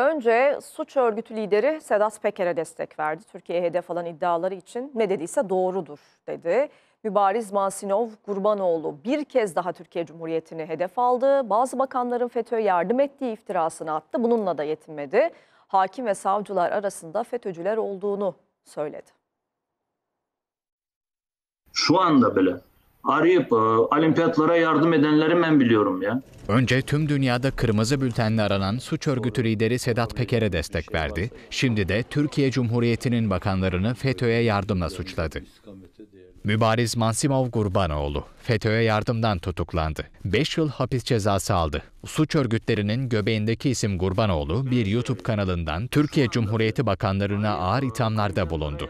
Önce suç örgütü lideri Sedat Peker'e destek verdi. Türkiye'ye hedef alan iddiaları için ne dediyse doğrudur dedi. Mübariz Mansinov Gurbanoğlu bir kez daha Türkiye Cumhuriyeti'ni hedef aldı. Bazı bakanların FETÖ'ye yardım ettiği iftirasını attı. Bununla da yetinmedi. Hakim ve savcılar arasında FETÖ'cüler olduğunu söyledi. Şu anda bile arayıp e, olimpiyatlara yardım edenleri ben biliyorum ya. Önce tüm dünyada kırmızı bültenle aranan suç örgütü lideri Sedat Peker'e destek verdi. Şimdi de Türkiye Cumhuriyeti'nin bakanlarını FETÖ'ye yardımla suçladı. Mübariz Mansimov Gurbanoğlu FETÖ'ye yardımdan tutuklandı. 5 yıl hapis cezası aldı. Suç örgütlerinin göbeğindeki isim Gurbanoğlu bir YouTube kanalından Türkiye Cumhuriyeti bakanlarına ağır ithamlarda bulundu.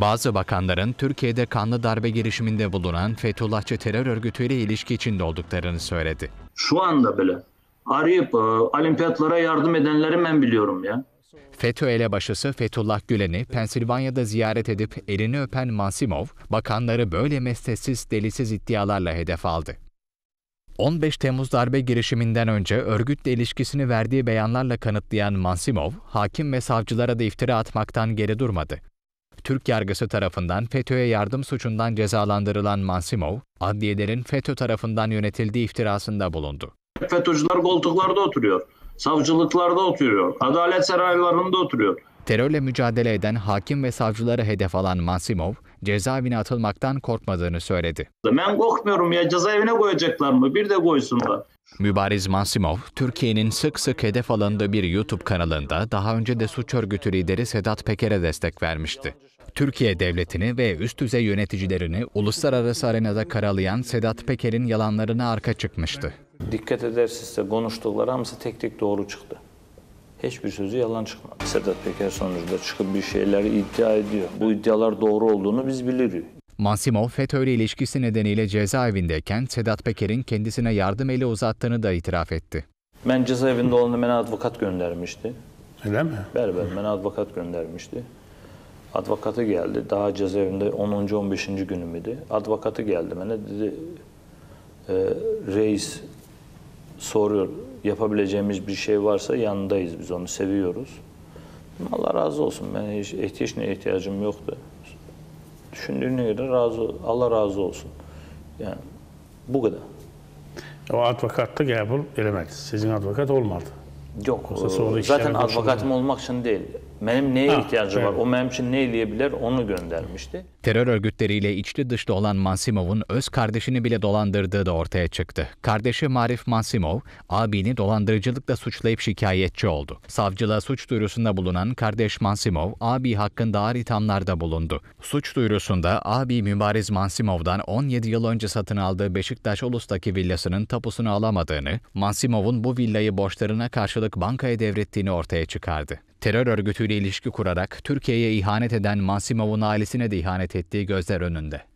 Bazı bakanların Türkiye'de kanlı darbe girişiminde bulunan Fethullahçı terör örgütüyle ilişki içinde olduklarını söyledi. Şu anda bile arayıp e, olimpiyatlara yardım edenleri ben biliyorum ya. FETÖ elebaşısı Fethullah Gülen'i Pensilvanya'da ziyaret edip elini öpen Mansimov, bakanları böyle mesleksiz delisiz iddialarla hedef aldı. 15 Temmuz darbe girişiminden önce örgütle ilişkisini verdiği beyanlarla kanıtlayan Mansimov, hakim ve savcılara da iftira atmaktan geri durmadı. Türk yargısı tarafından FETÖ'ye yardım suçundan cezalandırılan Mansimov, adliyelerin FETÖ tarafından yönetildiği iftirasında bulundu. FETÖ'cüler koltuklarda oturuyor, savcılıklarda oturuyor, adalet saraylarında oturuyor. Terörle mücadele eden hakim ve savcıları hedef alan Mansimov, cezaevine atılmaktan korkmadığını söyledi. Ben korkmuyorum ya cezaevine koyacaklar mı? Bir de koysunlar. Mübariz Mansimov, Türkiye'nin sık sık hedef alındığı bir YouTube kanalında daha önce de suç örgütü lideri Sedat Peker'e destek vermişti. Türkiye devletini ve üst düzey yöneticilerini uluslararası arenada karalayan Sedat Peker'in yalanlarına arka çıkmıştı. Dikkat de konuştukları hamısı tek tek doğru çıktı. Hiçbir sözü yalan çıkmadı. Sedat Peker sonucunda çıkıp bir şeyler iddia ediyor. Bu iddialar doğru olduğunu biz biliriz. Mansimov FETÖ ile ilişkisi nedeniyle cezaevindeyken Sedat Peker'in kendisine yardım eli uzattığını da itiraf etti. Ben cezaevinde olduğunda bana avukat göndermişti. Öyle mi? Berber bana avukat göndermişti. Advokatı geldi. Daha cezaevinde 10. 15. günüm idi. Advokatı geldi bana dedi e, reis soruyor yapabileceğimiz bir şey varsa yanındayız biz onu seviyoruz. Allah razı olsun. Ben hiç ihtiyaç ne ihtiyacım yoktu. Düşündüğüne göre razı Allah razı olsun. Yani bu kadar. O advokat da qəbul eləmədi. Sizin advokat olmadı. Yok. zaten advokatım olmak üçün değil. Benim neye ha, ihtiyacı evet. var? O benim için ne eleyebilir? Onu göndermişti. Terör örgütleriyle içli dışlı olan Mansimov'un öz kardeşini bile dolandırdığı da ortaya çıktı. Kardeşi Marif Mansimov, abini dolandırıcılıkla suçlayıp şikayetçi oldu. Savcılığa suç duyurusunda bulunan kardeş Mansimov, abi hakkında ağır ithamlarda bulundu. Suç duyurusunda abi Mübariz Mansimov'dan 17 yıl önce satın aldığı Beşiktaş Ulus'taki villasının tapusunu alamadığını, Mansimov'un bu villayı borçlarına karşılık bankaya devrettiğini ortaya çıkardı terör örgütüyle ilişki kurarak Türkiye'ye ihanet eden Mansimov'un ailesine de ihanet ettiği gözler önünde.